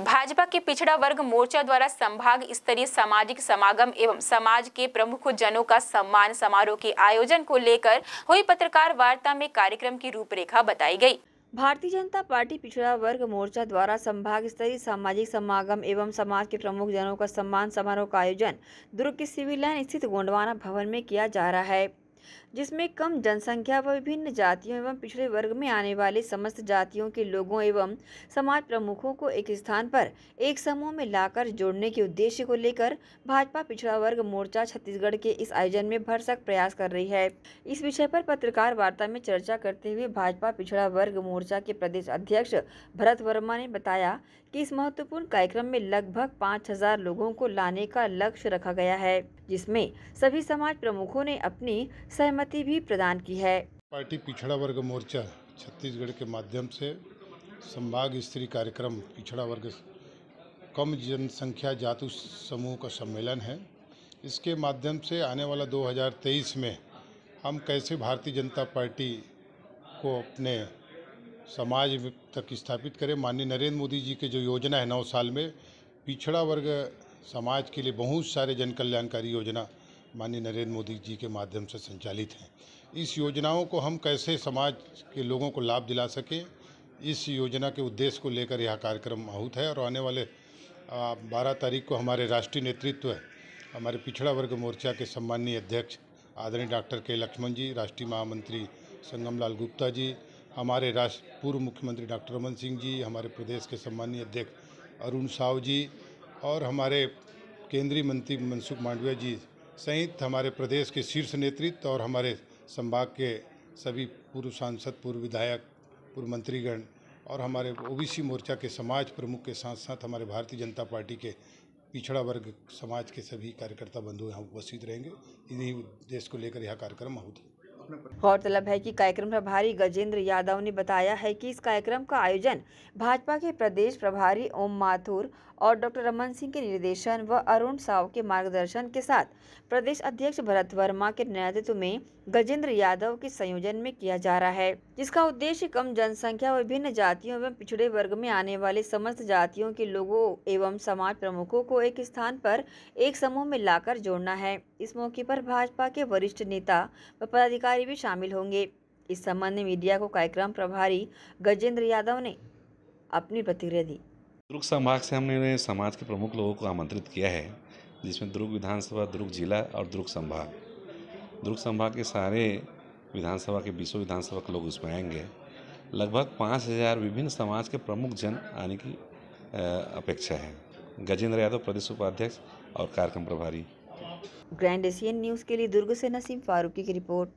भाजपा के पिछड़ा वर्ग मोर्चा द्वारा संभाग स्तरीय सामाजिक समागम एवं समाज के प्रमुख जनों का सम्मान समारोह के आयोजन को लेकर हुई पत्रकार वार्ता में कार्यक्रम की रूपरेखा बताई गई भारतीय जनता पार्टी पिछड़ा वर्ग मोर्चा द्वारा संभाग स्तरीय सामाजिक समागम एवं समाज के प्रमुख जनों का सम्मान समारोह का आयोजन दुर्ग के सिविल लाइन स्थित गोंडवाना भवन में किया जा रहा है जिसमें कम जनसंख्या व विभिन्न जातियों एवं पिछड़े वर्ग में आने वाले समस्त जातियों के लोगों एवं समाज प्रमुखों को एक स्थान पर एक समूह में लाकर जोड़ने के उद्देश्य को लेकर भाजपा पिछड़ा वर्ग मोर्चा छत्तीसगढ़ के इस आयोजन में भरसक प्रयास कर रही है इस विषय पर पत्रकार वार्ता में चर्चा करते हुए भाजपा पिछड़ा वर्ग मोर्चा के प्रदेश अध्यक्ष भरत वर्मा ने बताया कि इस महत्वपूर्ण कार्यक्रम में लगभग पाँच हजार लोगों को लाने का लक्ष्य रखा गया है जिसमें सभी समाज प्रमुखों ने अपनी सहमति भी प्रदान की है पार्टी पिछड़ा वर्ग मोर्चा छत्तीसगढ़ के माध्यम से संभाग स्त्री कार्यक्रम पिछड़ा वर्ग कम जनसंख्या जातु समूह का सम्मेलन है इसके माध्यम से आने वाला 2023 में हम कैसे भारतीय जनता पार्टी को अपने समाज तक स्थापित करें माननीय नरेंद्र मोदी जी के जो योजना है नौ साल में पिछड़ा वर्ग समाज के लिए बहुत सारे जन कल्याणकारी योजना माननीय नरेंद्र मोदी जी के माध्यम से संचालित हैं इस योजनाओं को हम कैसे समाज के लोगों को लाभ दिला सकें इस योजना के उद्देश्य को लेकर यह कार्यक्रम आहूत है और आने वाले बारह तारीख को हमारे राष्ट्रीय नेतृत्व हमारे पिछड़ा वर्ग मोर्चा के सम्मानीय अध्यक्ष आदरणीय डॉक्टर के लक्ष्मण जी राष्ट्रीय महामंत्री संगम लाल गुप्ता जी हमारे राष्ट्र पूर्व मुख्यमंत्री डॉक्टर रमन सिंह जी हमारे प्रदेश के सम्मानीय अध्यक्ष अरुण साव जी और हमारे केंद्रीय मंत्री मनसुख मांडविया जी सहित हमारे प्रदेश के शीर्ष नेतृत्व और हमारे संभाग के सभी पूर्व सांसद पूर्व विधायक पूर्व मंत्रीगण और हमारे ओबीसी मोर्चा के समाज प्रमुख के साथ साथ हमारे भारतीय जनता पार्टी के पिछड़ा वर्ग समाज के सभी कार्यकर्ता बंधु यहाँ उपस्थित रहेंगे इन्हीं उद्देश्य को लेकर यह कार्यक्रम महोदय गौरतलब है कि कार्यक्रम प्रभारी गजेंद्र यादव ने बताया है कि इस कार्यक्रम का आयोजन भाजपा के प्रदेश प्रभारी ओम माथुर और डॉक्टर रमन सिंह के निर्देशन व अरुण साव के मार्गदर्शन के साथ प्रदेश अध्यक्ष भरत वर्मा के नेतृत्व में गजेंद्र यादव के संयोजन में किया जा रहा है जिसका उद्देश्य कम जनसंख्या विभिन्न जातियों एवं पिछड़े वर्ग में आने वाले समस्त जातियों के लोगों एवं समाज प्रमुखों को एक स्थान पर एक समूह में लाकर जोड़ना है इस मौके पर भाजपा के वरिष्ठ नेता व पदाधिकारी अधिकारी भी शामिल होंगे इस संबंध में मीडिया को कार्यक्रम प्रभारी गजेंद्र यादव ने अपनी प्रतिक्रिया दी दुर्ग संभाग से हमने समाज के प्रमुख लोगों को आमंत्रित किया है जिसमें दुर्ग विधानसभा दुर्ग जिला और दुर्ग संभाग दुर्ग संभाग के सारे विधानसभा के बीसों विधानसभा के लोग उसमें आएंगे लगभग पाँच हज़ार विभिन्न समाज के प्रमुख जन आने की अपेक्षा है गजेंद्र यादव प्रदेश उपाध्यक्ष और कार्यक्रम प्रभारी ग्रैंड एशियन न्यूज़ के लिए दुर्ग से नसीम फारूकी की रिपोर्ट